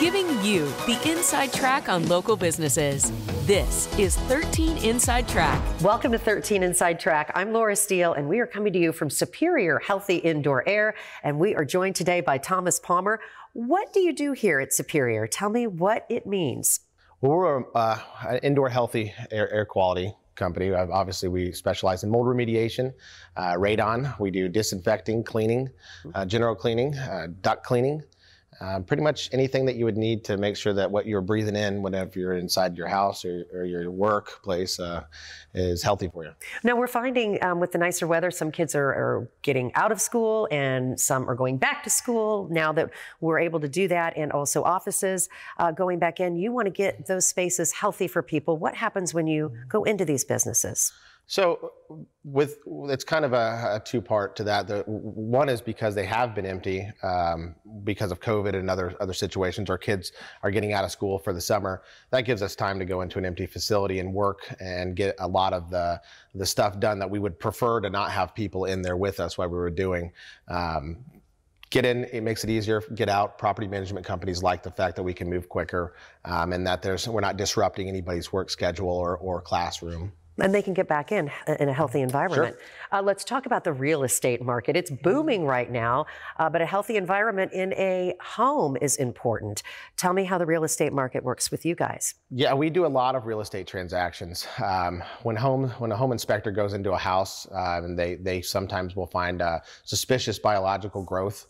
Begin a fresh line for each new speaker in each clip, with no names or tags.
giving you the inside track on local businesses. This is 13 Inside Track. Welcome to 13 Inside Track. I'm Laura Steele, and we are coming to you from Superior Healthy Indoor Air. And we are joined today by Thomas
Palmer. What do you do here at Superior? Tell me what it means. Well, we're uh, an indoor healthy air, air quality company. Uh, obviously, we specialize in mold remediation, uh, radon. We do disinfecting, cleaning, uh, general cleaning, uh, duct cleaning. Uh, pretty much anything that you would need to make sure that what you're breathing in whenever you're inside your house or, or your workplace uh, is healthy for you.
Now, we're finding um, with the nicer weather, some kids are, are, getting out of school and some are going back to school now that we're able to do that, and also offices uh, going back in. You want to get those spaces healthy for people. What happens when you go into these businesses?
So uh, with it's kind of a, a two part to that. The one is because they have been empty um, because of COVID and other other situations. Our kids are getting out of school for the summer. That gives us time to go into an empty facility and work and get a lot of the the stuff done that we would prefer to not have people in there with us while we were doing. Um, get in, it makes it easier. Get out. Property management companies like the fact that we can move quicker um, and that there's we're not disrupting anybody's work schedule or, or classroom
and they can get back in uh, in a healthy environment. Sure. Uh, let's talk about the real estate market. It's booming right now, uh, but a healthy environment in a home is important. Tell me how the real estate market works with you guys.
Yeah, we do a lot of real estate transactions. Um, when home when a home inspector goes into a house, uh, um, and they they sometimes will find uh, suspicious biological growth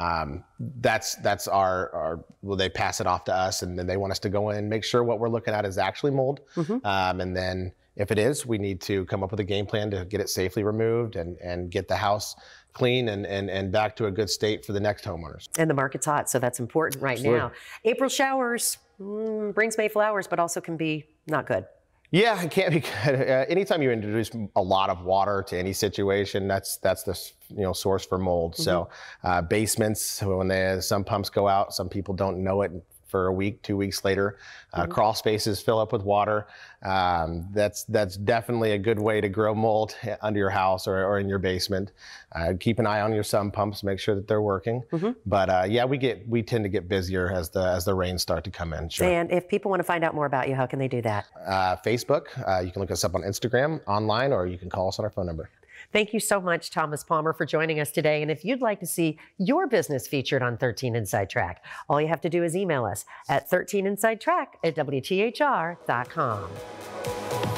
um, that's that's our, our well they pass it off to us and then they want us to go in and make sure what we're looking at is actually mold mm-hmm. um, and then if it is we need to come up with a game plan to get it safely removed and and get the house clean and, and, and back to a good state for the next homeowners and the market's hot so that's important right Absolutely. now
april showers mm, brings may flowers but also can be not
good yeah, it can't be good. Uh, anytime you introduce a lot of water to any situation, that's that's the you know source for mold. Mm -hmm. So mm-hmm. uh, basements, when they, some pumps go out, some people don't know it for a week, two weeks later. Uh, mm-hmm. Crawl spaces fill up with water. Um, that's that's definitely a good way to grow mold eh, under your house or, or in your basement. Uh, keep an eye on your sump pumps, make sure that they're working. Mm-hmm. But uh, yeah, we get we tend to get busier as the as the rains start to come in. Sure.
And if people want to find out more about you, how can they
do that? Uh, Facebook. Uh, you can look us up on Instagram, online, or you can call us on our phone number.
Thank you so much, Thomas Palmer, for joining us today. And if you'd like to see your business featured on 13 Inside Track, all you have to do is email us at 13insidetrack at WTHR.com.